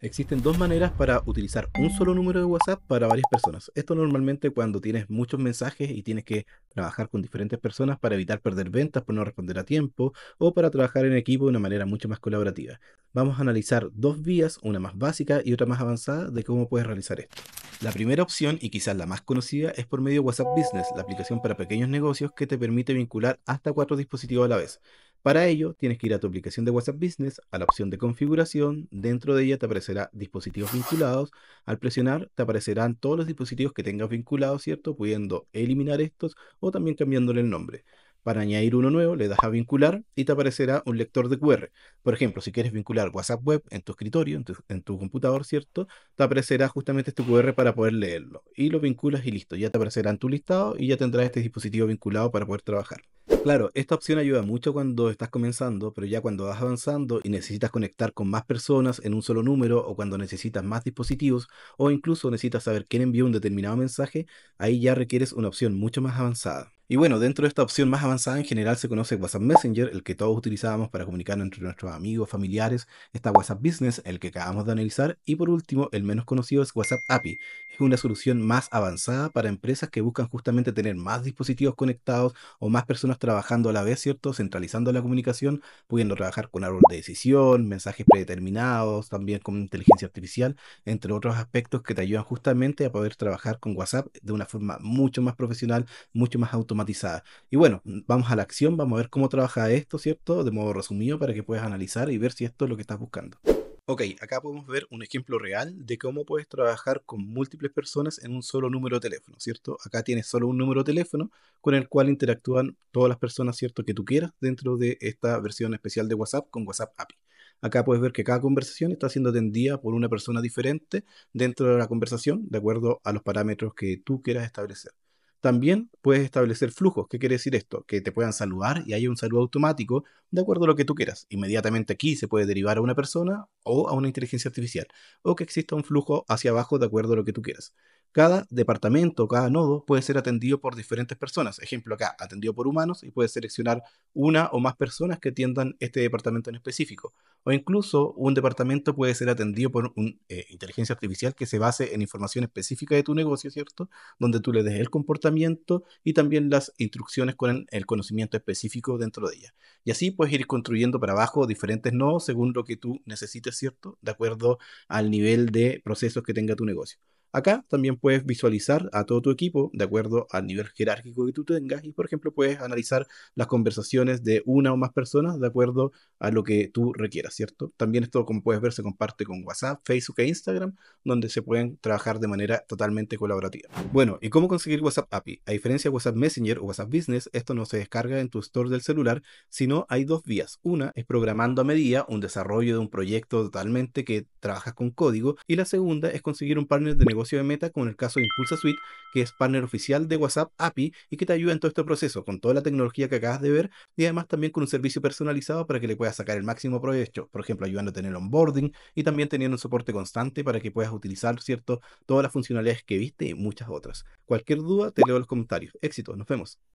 Existen dos maneras para utilizar un solo número de WhatsApp para varias personas. Esto normalmente cuando tienes muchos mensajes y tienes que trabajar con diferentes personas para evitar perder ventas por no responder a tiempo o para trabajar en equipo de una manera mucho más colaborativa. Vamos a analizar dos vías, una más básica y otra más avanzada, de cómo puedes realizar esto. La primera opción, y quizás la más conocida, es por medio de WhatsApp Business, la aplicación para pequeños negocios que te permite vincular hasta cuatro dispositivos a la vez. Para ello, tienes que ir a tu aplicación de WhatsApp Business, a la opción de configuración, dentro de ella te aparecerá dispositivos vinculados, al presionar te aparecerán todos los dispositivos que tengas vinculados, ¿cierto? Pudiendo eliminar estos o también cambiándole el nombre. Para añadir uno nuevo, le das a vincular y te aparecerá un lector de QR. Por ejemplo, si quieres vincular WhatsApp Web en tu escritorio, en tu, computador, ¿cierto? Te aparecerá justamente este QR para poder leerlo. Y lo vinculas y listo. Ya te aparecerá en tu listado y ya tendrás este dispositivo vinculado para poder trabajar. Claro, esta opción ayuda mucho cuando estás comenzando, pero ya cuando vas avanzando y necesitas conectar con más personas en un solo número o cuando necesitas más dispositivos o incluso necesitas saber quién envió un determinado mensaje, ahí ya requieres una opción mucho más avanzada. Y bueno, dentro de esta opción más avanzada en general se conoce WhatsApp Messenger, el que todos utilizábamos para comunicar entre nuestros amigos, familiares. Está WhatsApp Business, el que acabamos de analizar. Y por último, el menos conocido es WhatsApp API. Es una solución más avanzada para empresas que buscan justamente tener más dispositivos conectados o más personas trabajando a la vez, ¿cierto? Centralizando la comunicación, pudiendo trabajar con árbol de decisión, mensajes predeterminados, también con inteligencia artificial, entre otros aspectos que te ayudan justamente a poder trabajar con WhatsApp de una forma mucho más profesional, mucho más automática y bueno, mm, vamos a la acción, vamos a ver cómo trabaja esto, ¿cierto? De modo resumido para que puedas analizar y ver si esto es lo que estás buscando. Ok, acá podemos ver un ejemplo real de cómo puedes trabajar con múltiples personas en un solo número de teléfono, ¿cierto? Acá tienes solo un número de teléfono con el cual interactúan todas las personas, ¿cierto? Que tú quieras dentro de esta versión especial de WhatsApp con WhatsApp API. Acá puedes ver que cada conversación está siendo atendida por una persona diferente dentro de la conversación, de acuerdo a los parámetros que tú quieras establecer. También puedes establecer flujos. ¿Qué quiere decir esto? Que te puedan saludar y hay un saludo automático de acuerdo a lo que tú quieras. Inmediatamente aquí se puede derivar a una persona o a una inteligencia artificial. O que exista un flujo hacia abajo de acuerdo a lo que tú quieras. Cada departamento, cada nodo puede ser atendido por diferentes personas. Ejemplo acá, atendido por humanos y puedes seleccionar una o más personas que atiendan este departamento en específico o incluso un departamento puede ser atendido por una eh, inteligencia artificial que se base en información específica de tu negocio, ¿cierto? Donde tú le des el comportamiento y también las instrucciones con el conocimiento específico dentro de ella. Y así puedes ir construyendo para abajo diferentes nodos según lo que tú necesites, ¿cierto? De acuerdo al nivel de procesos que tenga tu negocio. Acá también puedes visualizar a todo tu equipo de acuerdo al nivel jerárquico que tú tengas y, por ejemplo, puedes analizar las conversaciones de una o más personas de acuerdo a lo que tú requieras, ¿cierto? También esto, como puedes ver, se comparte con WhatsApp, Facebook e Instagram, donde se pueden trabajar de manera totalmente colaborativa. Bueno, ¿y cómo conseguir WhatsApp API? A diferencia de WhatsApp Messenger o WhatsApp Business, esto no se descarga en tu store del celular, sino hay dos vías. Una es programando a medida un desarrollo de un proyecto totalmente que trabajas con código y la segunda es conseguir un partner de negocio negocio de Meta, con el caso de Impulsa Suite, que es partner oficial de WhatsApp API y que te ayuda en todo este proceso, con toda la tecnología que acabas de ver y además también con un servicio personalizado para que le puedas sacar el máximo provecho, por ejemplo, ayudando a tener onboarding y también teniendo un soporte constante para que puedas utilizar, ¿cierto?, todas las funcionalidades que viste y muchas otras. Cualquier duda, te leo en los comentarios. Éxito, nos vemos.